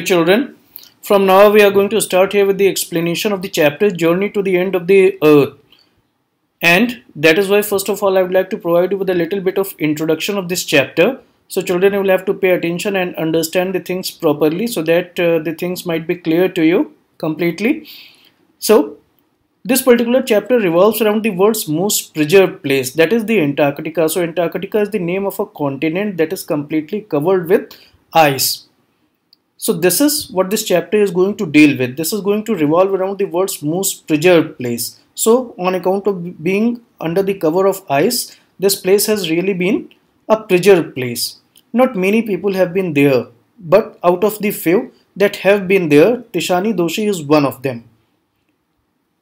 Dear children, from now we are going to start here with the explanation of the chapter Journey to the End of the Earth. And that is why first of all I would like to provide you with a little bit of introduction of this chapter. So children you will have to pay attention and understand the things properly so that uh, the things might be clear to you completely. So this particular chapter revolves around the world's most preserved place that is the Antarctica. So Antarctica is the name of a continent that is completely covered with ice. So this is what this chapter is going to deal with. This is going to revolve around the world's most treasured place. So on account of being under the cover of ice, this place has really been a treasured place. Not many people have been there, but out of the few that have been there, Tishani Doshi is one of them.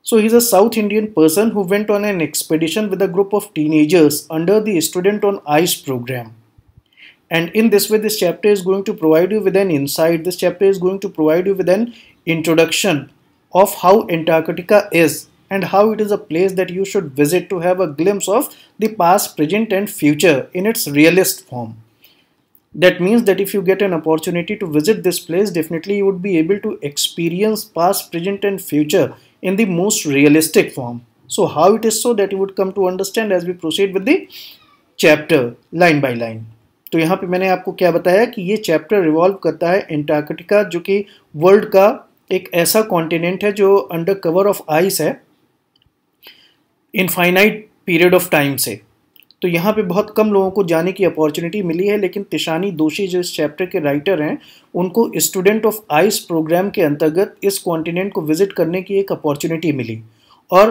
So he's a South Indian person who went on an expedition with a group of teenagers under the Student on Ice program and in this way this chapter is going to provide you with an insight this chapter is going to provide you with an introduction of how antarctica is and how it is a place that you should visit to have a glimpse of the past present and future in its realist form that means that if you get an opportunity to visit this place definitely you would be able to experience past present and future in the most realistic form so how it is so that you would come to understand as we proceed with the chapter line by line तो यहाँ पे मैंने आपको क्या बताया कि ये chapter revolve करता है एंटार्कटिका जो कि वर्ल्ड का एक ऐसा कॉन्टिनेंट है जो अंडर कवर ऑफ आइस है इनफाइनाइट पीरियड ऑफ टाइम से तो यहाँ पे बहुत कम लोगों को जाने की अपॉर्चुनिटी मिली है लेकिन तिशानी दोषी जो इस चैप्टर के राइटर हैं उनको स्टूडेंट ऑफ आइस प्रोग्राम के अंतर्गत इस कॉन्टिनेंट को विजिट करने की एक अपॉर्चुनिटी मिली और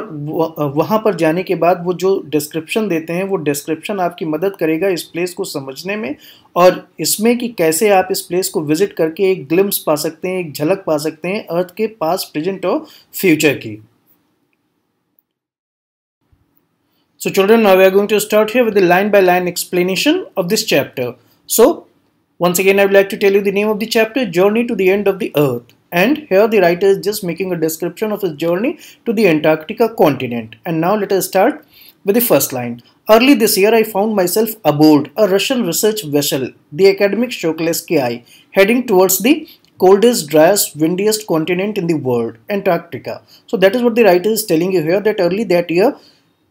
वहाँ पर जाने के बाद वो जो डिस्क्रिप्शन देते हैं वो डिस्क्रिप्शन आपकी मदद करेगा इस प्लेस को समझने में और इसमें कि कैसे आप इस प्लेस को विजिट करके एक ग्लिम्स पा सकते हैं एक झलक पा सकते हैं अर्थ के पास प्रेजेंट और फ्यूचर की so children now we are going to start here with the line by line explanation of this chapter so once again I would like to tell you the name of the chapter journey to the end of the earth And here the writer is just making a description of his journey to the Antarctica continent. And now let us start with the first line. Early this year, I found myself aboard a Russian research vessel, the academic Shoklevsky, heading towards the coldest, driest, windiest continent in the world, Antarctica. So that is what the writer is telling you here that early that year,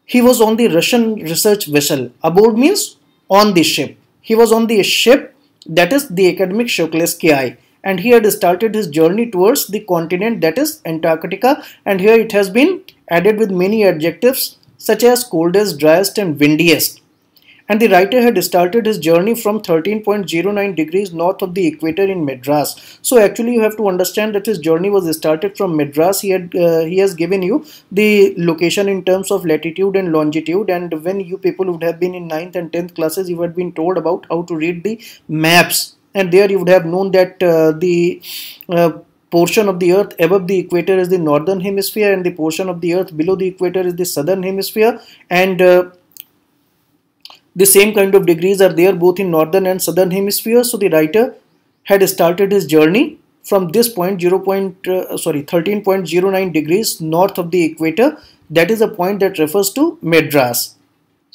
he was on the Russian research vessel. Aboard means on the ship. He was on the ship that is the academic Shoklevsky and he had started his journey towards the continent that is Antarctica and here it has been added with many adjectives such as coldest, driest and windiest. And the writer had started his journey from 13.09 degrees north of the equator in Madras. So actually you have to understand that his journey was started from Madras. He, had, uh, he has given you the location in terms of latitude and longitude and when you people would have been in 9th and 10th classes you had been told about how to read the maps and there you would have known that uh, the uh, portion of the earth above the equator is the northern hemisphere and the portion of the earth below the equator is the southern hemisphere and uh, the same kind of degrees are there both in northern and southern hemisphere so the writer had started his journey from this point 0. uh, sorry 13.09 degrees north of the equator that is a point that refers to Madras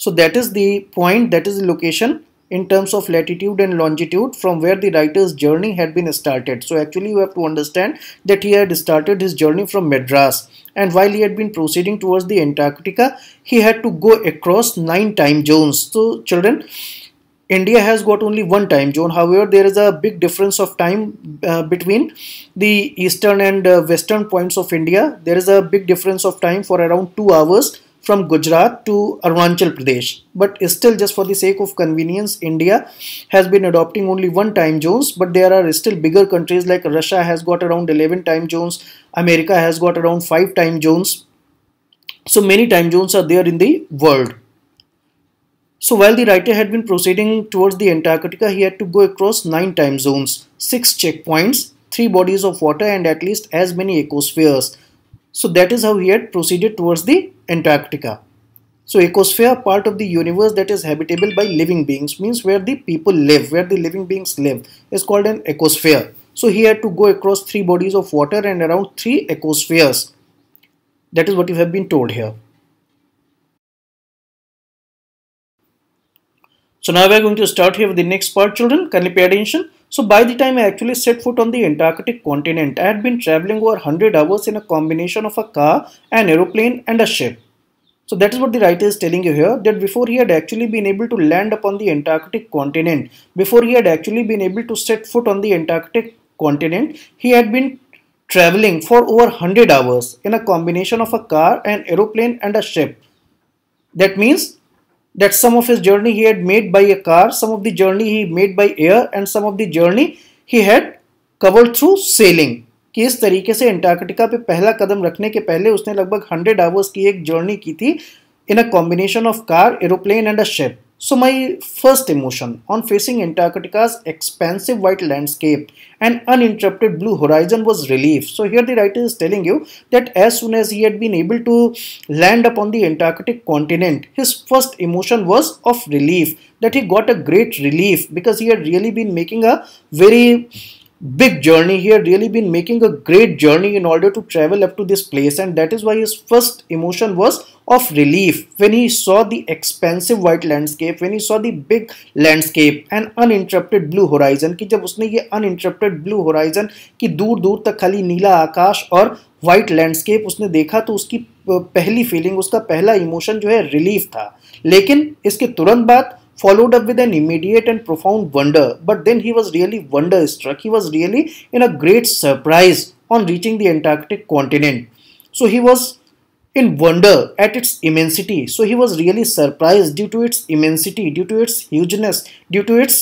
so that is the point that is the location in terms of latitude and longitude from where the writer's journey had been started. So actually you have to understand that he had started his journey from Madras and while he had been proceeding towards the Antarctica, he had to go across nine time zones. So children, India has got only one time zone. However, there is a big difference of time uh, between the eastern and uh, western points of India. There is a big difference of time for around two hours from Gujarat to Arunachal Pradesh. But still, just for the sake of convenience, India has been adopting only one time zones. But there are still bigger countries like Russia has got around 11 time zones. America has got around 5 time zones. So many time zones are there in the world. So while the writer had been proceeding towards the Antarctica, he had to go across 9 time zones, 6 checkpoints, 3 bodies of water and at least as many ecospheres. So that is how he had proceeded towards the Antarctica. So ecosphere, part of the universe that is habitable by living beings, means where the people live, where the living beings live, is called an ecosphere. So he had to go across three bodies of water and around three ecospheres. That is what you have been told here. So now we are going to start here with the next part children. Kindly pay attention. So by the time I actually set foot on the Antarctic continent, I had been traveling over 100 hours in a combination of a car, an aeroplane and a ship. So that is what the writer is telling you here that before he had actually been able to land upon the Antarctic continent, before he had actually been able to set foot on the Antarctic continent, he had been traveling for over 100 hours in a combination of a car, an aeroplane and a ship. That means that some of his journey he had made by a car, some of the journey he made by air and some of the journey he had covered through sailing. कि इस तरीके से Antarctica पे पहला कदम रखने के पहले उसने लगभग 100 आवर्स की एक जर्नी की थी in a combination of car aeroplane and a ship So my first emotion on facing Antarctica's expansive white landscape and uninterrupted blue horizon was relief. So here the writer is telling you that as soon as he had been able to land upon the Antarctic continent, his first emotion was of relief that he got a great relief because he had really been making a very big journey he had really been making a great journey in order to travel up to this place and that is why his first emotion was of relief when he saw the expansive white landscape when he saw the big landscape and uninterrupted blue horizon ki jab usne ye uninterrupted blue horizon ki dur dur tak khali neela aakash aur white landscape usne dekha to uski pehli feeling uska pehla emotion jo hai relief tha lekin iske turant baad followed up with an immediate and profound wonder. But then he was really wonder struck. He was really in a great surprise on reaching the Antarctic continent. So he was in wonder at its immensity. So he was really surprised due to its immensity, due to its hugeness, due to its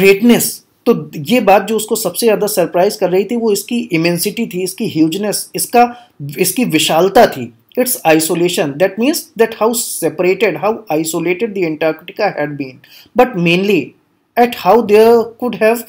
greatness. तो ये बात जो उसको सबसे ज़्यादा surprise कर रही थी वो इसकी इमेंसिटी थी इसकी ह्यूजनेस इसका इसकी विशालता थी its isolation that means that how separated how isolated the antarctica had been but mainly at how there could have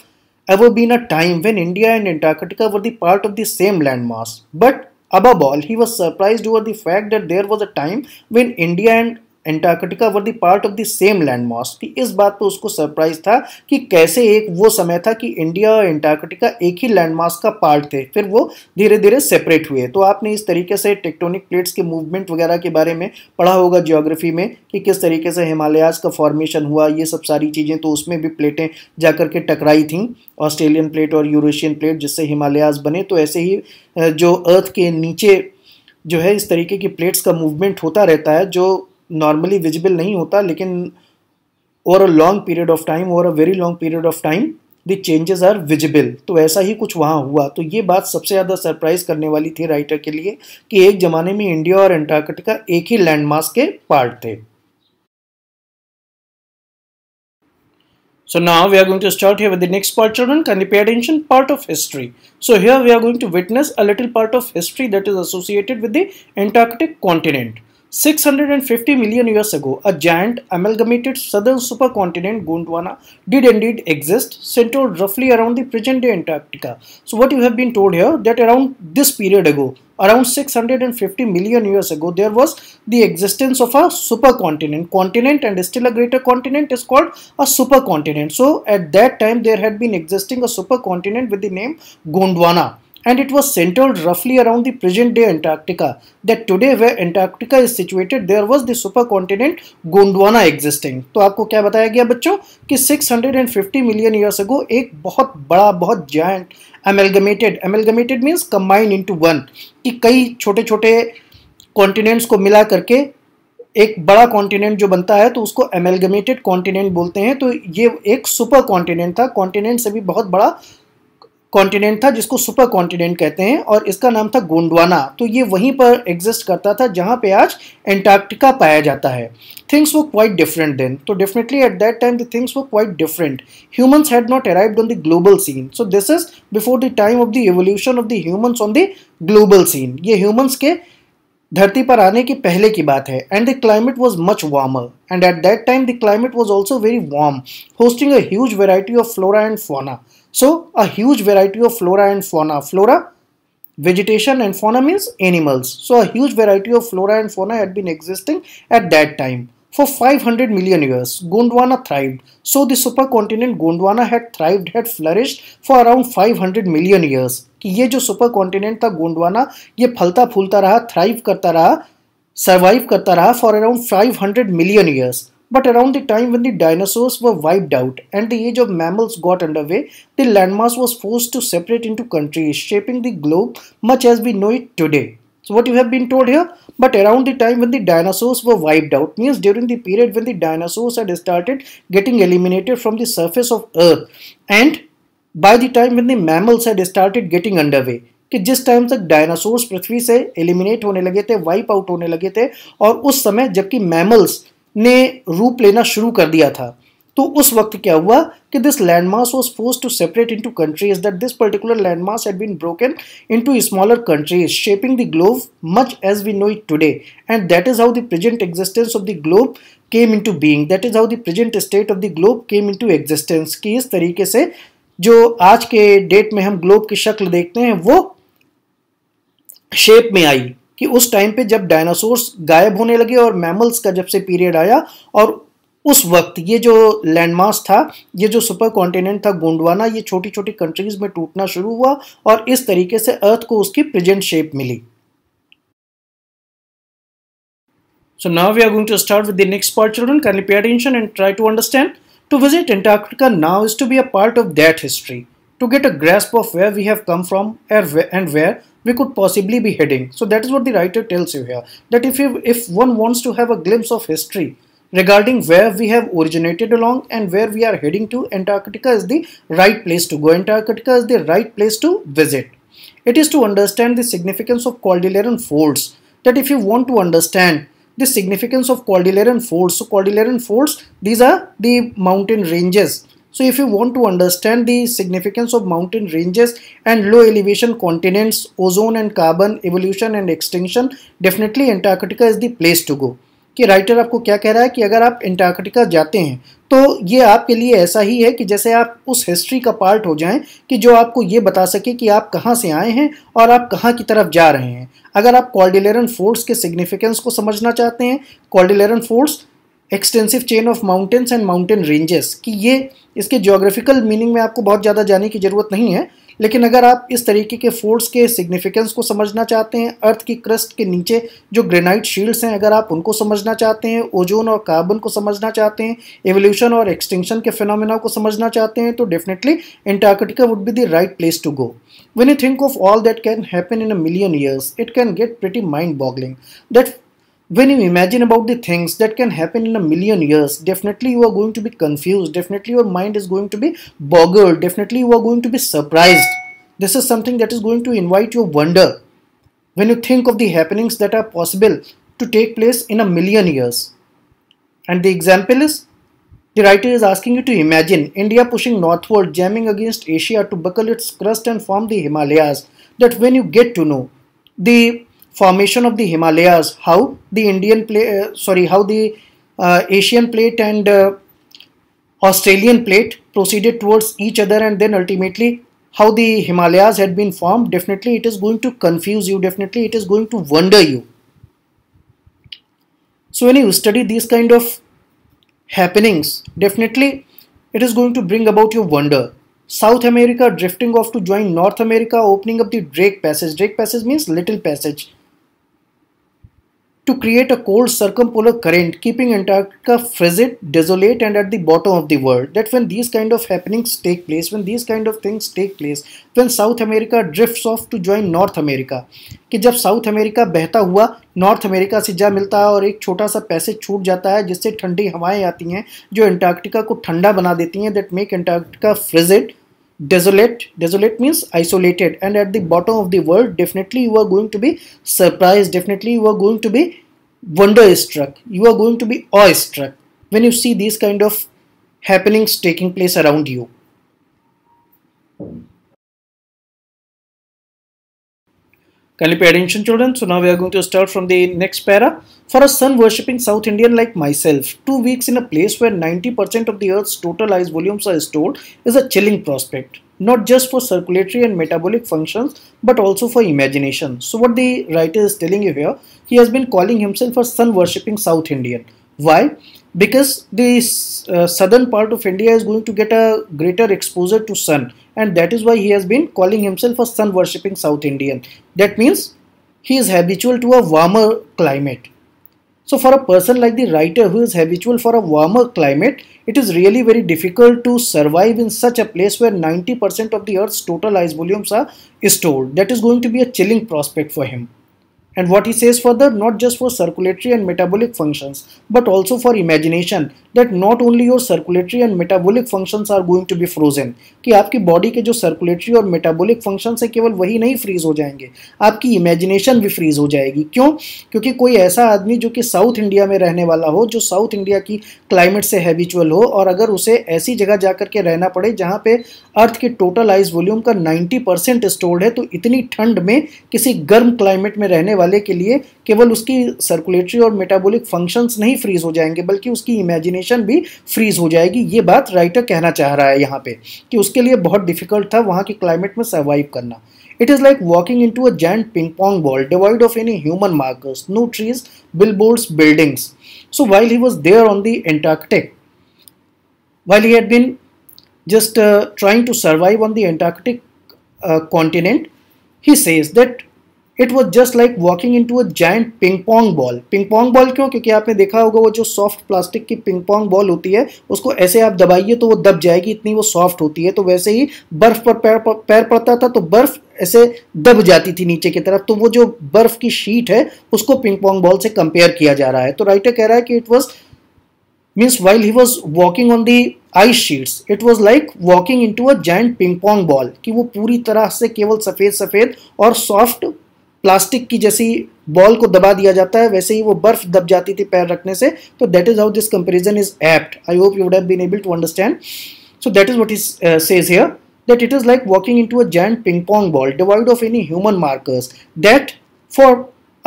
ever been a time when india and antarctica were the part of the same landmass but above all he was surprised over the fact that there was a time when india and Antarctica were the part of the same land mass कि इस बात पर उसको surprise था कि कैसे एक वो समय था कि इंडिया और एंटार्कटिका एक ही लैंड मॉस का पार्ट थे फिर वो धीरे धीरे सेपरेट हुए तो आपने इस तरीके से टेक्टोनिक प्लेट्स के मूवमेंट वगैरह के बारे में पढ़ा होगा जियोग्राफी में कि किस तरीके से हिमालयाज का फॉर्मेशन हुआ ये सब सारी चीज़ें तो उसमें भी प्लेटें जा करके टकराई थी ऑस्ट्रेलियन प्लेट और यूरोशियन प्लेट जिससे हिमालयाज बने तो ऐसे ही जो अर्थ के नीचे जो है इस तरीके की प्लेट्स का मूवमेंट होता रहता है जो नॉर्मली विजिबल नहीं होता लेकिन over a long period of time over a very long period of time the changes are visible तो ऐसा ही कुछ वहाँ हुआ तो ये बात सबसे ज़्यादा सरप्राइज करने वाली थी राइटर के लिए कि एक ज़माने में इंडिया और एंटार्कटिका एक ही लैंडमार्क के पार्ट थे So now we are going to start here with the next part children Can you pay attention part of history. So here we are going to witness a little part of history that is associated with the Antarctic continent. 650 million years ago, a giant amalgamated southern supercontinent Gondwana did indeed exist, centered roughly around the present-day Antarctica. So what you have been told here, that around this period ago, around 650 million years ago, there was the existence of a supercontinent. Continent and still a greater continent is called a supercontinent. So at that time, there had been existing a supercontinent with the name Gondwana. and it was centered roughly around the present day Antarctica. That today where Antarctica is situated, there was the supercontinent Gondwana existing. to aapko kya bataya gaya bachcho ki 650 million years ago एक बहुत बड़ा बहुत giant amalgamated amalgamated means combined into one कि कई chote छोटे continents को मिला करके एक बड़ा कॉन्टिनेंट जो बनता है तो उसको एमेलगमेटेड कॉन्टिनेंट बोलते हैं तो ये एक सुपर कॉन्टिनेंट था कॉन्टिनेंट से भी बहुत बड़ा कॉन्टिनेंट था जिसको सुपर कॉन्टिनेंट कहते हैं और इसका नाम था गोंडवाना तो ये वहीं पर एग्जिस्ट करता था जहाँ पे आज एंटार्क्टिका पाया जाता है थिंग्स वो क्वाइट डिफरेंट देन तो definitely at that time the things वो quite different humans had not arrived on the global scene so this is before the time of the evolution of the humans on the global scene ये humans के धरती पर आने के पहले की बात है and the climate was much warmer and at that time the climate was also very warm hosting a huge variety of flora and fauna So a huge variety of flora and fauna. Flora, vegetation and fauna means animals. So a huge variety of flora and fauna had been existing at that time. For 500 million years, Gondwana thrived. So the supercontinent Gondwana had thrived, had flourished for around 500 million years. ki ye jo supercontinent tha gondwana ye phalta फलता raha thrive karta raha survive karta raha for around 500 million years But around the time when the dinosaurs were wiped out and the age of mammals got underway, the landmass was forced to separate into countries, shaping the globe much as we know it today. So what you have been told here? But around the time when the dinosaurs were wiped out means during the period when the dinosaurs had started getting eliminated from the surface of earth and by the time when the mammals had started getting underway कि जिस time तक dinosaurs पृथ्वी से eliminate होने लगे थे wipe out होने लगे थे और उस समय जबकि मैमल्स ने रूप लेना शुरू कर दिया था तो उस वक्त क्या हुआ कि this landmass was force to separate to countries that this particular landmass had been broken to smaller countries shaping the globe much as we know it today and that is how the present existence of the globe came to being that is how the present state of the globe came to existence कि इस तरीके से जो आज के date में हम globe की शक्ल देखते हैं वो शेप में आई कि उस टाइम पे जब डायनासोर्स गायब होने लगे और मैमल्स का जब से पीरियड आया और उस वक्त ये जो लैंडमार्क था ये जो सुपर कॉन्टिनेंट था गोंडवाना ये छोटी छोटी कंट्रीज में टूटना शुरू हुआ और इस तरीके से अर्थ को उसकी प्रेजेंट शेप मिली so now we are going to start with the next part children can pay attention and try to understand to visit Antarctica now is to be a part of that history to get a grasp of where we have come from and where we could possibly be heading. So that is what the writer tells you here, that if, you, if one wants to have a glimpse of history, regarding where we have originated along and where we are heading to Antarctica is the right place to go. Antarctica is the right place to visit. It is to understand the significance of Cordilleran folds that if you want to understand the significance of Cordilleran folds, so Cordilleran folds, these are the mountain ranges So if you want to understand the significance of mountain ranges and low elevation continents, ozone and carbon, evolution and extinction, definitely Antarctica is the place to go. कि writer आपको क्या कह रहा है कि अगर आप Antarctica जाते हैं तो ये आपके लिए ऐसा ही है कि जैसे आप उस हिस्ट्री का पार्ट हो जाएं कि जो आपको ये बता सके कि आप कहाँ से आए हैं और आप कहाँ की तरफ जा रहे हैं अगर आप कॉर्डिलेरन फोर्स के सिग्निफिकेंस को समझना चाहते हैं cordilleran force extensive chain of mountains and mountain ranges कि ये इसके जोग्राफिकल मीनिंग में आपको बहुत ज़्यादा जाने की ज़रूरत नहीं है लेकिन अगर आप इस तरीके के फोर्स के सिग्निफिकेंस को समझना चाहते हैं अर्थ की क्रस्ट के नीचे जो ग्रेनाइट शील्ड्स हैं अगर आप उनको समझना चाहते हैं ओजोन और कार्बन को समझना चाहते हैं एवोल्यूशन और एक्सटिंक्शन के फिनोमेना को समझना चाहते हैं तो definitely Antarctica would be the right place to go when you think of all that can happen in a million years it can get pretty mind boggling that when you imagine about the things that can happen in a million years definitely you are going to be confused definitely your mind is going to be boggled definitely you are going to be surprised this is something that is going to invite your wonder when you think of the happenings that are possible to take place in a million years and the example is the writer is asking you to imagine India pushing northward jamming against Asia to buckle its crust and form the Himalayas that when you get to know the formation of the Himalayas, how the Indian plate, uh, sorry, how the uh, Asian plate and uh, Australian plate proceeded towards each other and then ultimately how the Himalayas had been formed, definitely it is going to confuse you, definitely it is going to wonder you. So when you study these kind of happenings, definitely it is going to bring about your wonder. South America drifting off to join North America, opening up the Drake Passage. Drake Passage means Little Passage. to create a cold circumpolar current keeping Antarctica frigid, desolate and at the bottom of the world. That when these kind of happenings take place, when these kind of things take place, when South America drifts off to join North America, कि जब south America बहता हुआ north America से जा मिलता है और एक छोटा सा पैसेज छूट जाता है जिससे ठंडी हवाएं आती हैं जो अंटार्कटिका को ठंडा बना देती हैं that make Antarctica frigid desolate desolate means isolated and at the bottom of the world definitely you are going to be surprised definitely you are going to be wonder struck. you are going to be awestruck when you see these kind of happenings taking place around you Kindly pay attention children. So now we are going to start from the next para. For a sun worshipping South Indian like myself, two weeks in a place where 90% of the earth's total ice volumes are stored is a chilling prospect not just for circulatory and metabolic functions but also for imagination. So what the writer is telling you here, he has been calling himself a sun worshipping South Indian. Why? because the uh, southern part of India is going to get a greater exposure to sun and that is why he has been calling himself a sun worshipping South Indian. That means he is habitual to a warmer climate. So for a person like the writer who is habitual for a warmer climate, it is really very difficult to survive in such a place where 90% of the earth's total ice volumes are stored. That is going to be a chilling prospect for him. And what he says further, not just for circulatory and metabolic functions, but also for imagination, that not only your circulatory and metabolic functions are going to be frozen, कि आपकी body के जो circulatory और metabolic function है केवल वही नहीं freeze हो जाएंगे आपकी इमेजिनेशन भी फ्रीज हो जाएगी क्यों क्योंकि कोई ऐसा आदमी जो कि साउथ इंडिया में रहने वाला हो जो साउथ इंडिया की क्लाइमेट से हैबिचुअल हो और अगर उसे ऐसी जगह जा करके रहना पड़े जहाँ पे अर्थ के टोटल आइस वॉल्यूम का 90 परसेंट स्टोर्ड है तो इतनी ठंड में किसी गर्म क्लाइमेट में रहने वाले वाले के लिए केवल उसकी सर्कुलेटरी और मेटाबॉलिक फंक्शंस नहीं फ्रीज हो जाएंगे बल्कि उसकी इमेजिनेशन भी फ्रीज हो जाएगी ये बात राइटर कहना चाह रहा है यहाँ पे कि उसके लिए बहुत डिफिकल्ट था वहाँ के क्लाइमेट में सर्वाइव करना It is like walking into a giant ping pong ball devoid of any human markers, no trees, billboards, buildings. So while he was there on the Antarctic, while he had been just uh, trying to survive on the Antarctic uh, continent, he says that it was just like walking into a giant ping pong ball ping pong ball क्यों क्योंकि आपने देखा होगा वो जो soft plastic की ping pong ball होती है उसको ऐसे आप दबाइए तो वो दब जाएगी इतनी वो सॉफ्ट होती है तो वैसे ही बर्फ पर पैर पड़ता था तो बर्फ ऐसे दब जाती थी नीचे की तरफ तो वो जो बर्फ की शीट है उसको पिंग पोंग बॉल से कंपेयर किया जा रहा है तो राइटर कह रहा है कि it was means while he was walking on the ice sheets it was like walking into a giant ping pong ball कि वो पूरी तरह से केवल सफ़ेद सफ़ेद और सॉफ्ट प्लास्टिक की जैसी बॉल को दबा दिया जाता है वैसे ही वो बर्फ दब जाती थी पैर रखने से तो that is how this comparison is apt I hope you would been able to understand so that is what is says here that it is like walking into a giant ping pong ball devoid of any human markers that for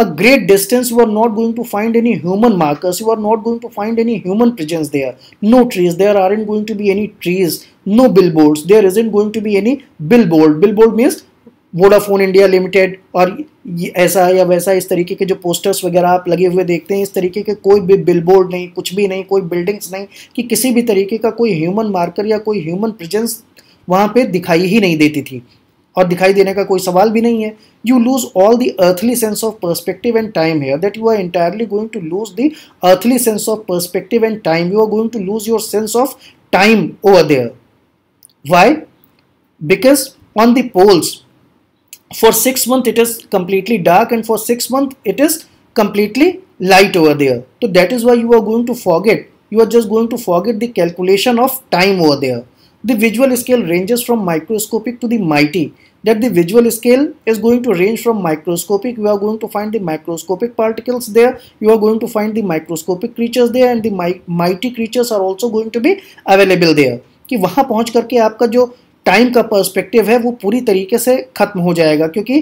a great distance you are not going to find any human markers you are not going to find any human presence there no trees there are aren't going to be any trees no billboard there isn't going to be any billboard billboard means Vodafone India limited और ऐसा या वैसा इस तरीके के जो posters वगैरह आप लगे हुए देखते हैं इस तरीके के कोई भी बिलबोर्ड नहीं कुछ भी नहीं कोई बिल्डिंग्स नहीं कि किसी भी तरीके का कोई ह्यूमन मार्कर या कोई ह्यूमन प्रेजेंस वहाँ पे दिखाई ही नहीं देती थी और दिखाई देने का कोई सवाल भी नहीं है you lose all the earthly sense of perspective and time here that you are entirely going to lose the earthly sense of perspective and time you are going to lose your sense of time over there why because on the poles for six months it is completely dark and for six months it is completely light over there so that is why you are going to forget you are just going to forget the calculation of time over there the visual scale ranges from microscopic to the mighty that the visual scale is going to range from microscopic you are going to find the microscopic particles there you are going to find the microscopic creatures there and the mighty creatures are also going to be available there कि वहाँ पहुँच करके aapka jo time का perspective है वो पूरी तरीके से ख़त्म हो जाएगा क्योंकि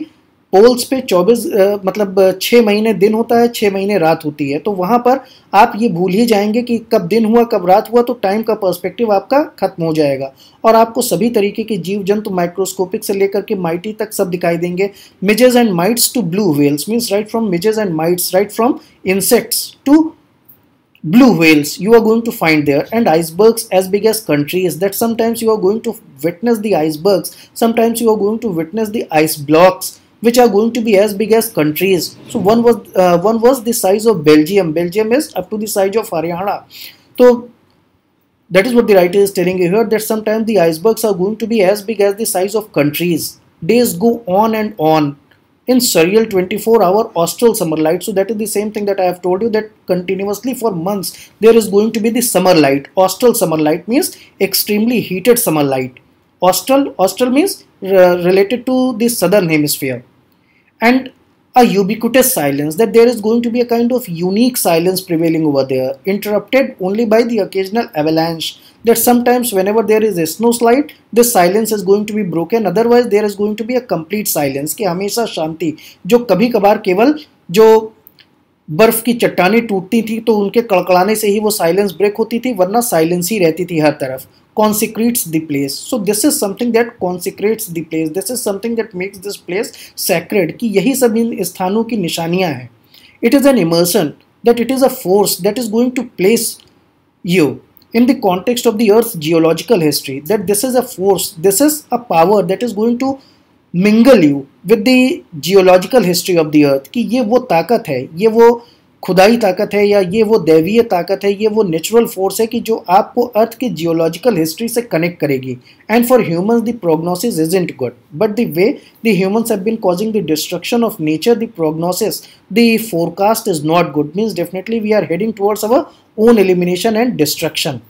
पोल्स पे 24 मतलब 6 महीने दिन होता है 6 महीने रात होती है तो वहाँ पर आप ये भूल ही जाएंगे कि कब दिन हुआ कब रात हुआ तो टाइम का पर्सपेक्टिव आपका ख़त्म हो जाएगा और आपको सभी तरीके के जीव जंतु माइक्रोस्कोपिक से लेकर के माइटी तक सब दिखाई देंगे midges and mites to blue whales means right from midges and mites right from insects to blue whales you are going to find there and icebergs as big as countries that sometimes you are going to witness the icebergs sometimes you are going to witness the ice blocks which are going to be as big as countries so one was uh, one was the size of belgium belgium is up to the size of haryana so that is what the writer is telling you here that sometimes the icebergs are going to be as big as the size of countries days go on and on in surreal 24 hour austral summer light so that is the same thing that i have told you that continuously for months there is going to be the summer light austral summer light means extremely heated summer light austral austral means uh, related to the southern hemisphere and a ubiquitous silence that there is going to be a kind of unique silence prevailing over there interrupted only by the occasional avalanche that sometimes whenever there is a snow slide this silence is going to be broken otherwise there is going to be a complete silence ki hamesha shanti jo kabhi kabhar keval jo बर्फ की चट्टानी टूटती थी तो उनके कड़कड़ाने से ही वो silence break होती थी वरना साइलेंस ही रहती थी हर तरफ consecrates the place so this is something that consecrates the place this is something that makes this place sacred कि यही सब इन स्थानों की निशानियां हैं it is an immersion that it is a force that is going to place you in the context of the earth's geological history that this is a force this is a power that is going to mingle you with the geological history of the earth कि ये वो ताकत है ये वो खुदाई ताकत है या ये वो दैवीय ताकत है ये वो नेचुरल फोर्स है कि जो आपको अर्थ की जियोलॉजिकल हिस्ट्री से कनेक्ट करेगी and for humans the prognosis isn't good but the way the humans have been causing the destruction of nature the prognosis the forecast is not good means definitely we are heading towards our own elimination and destruction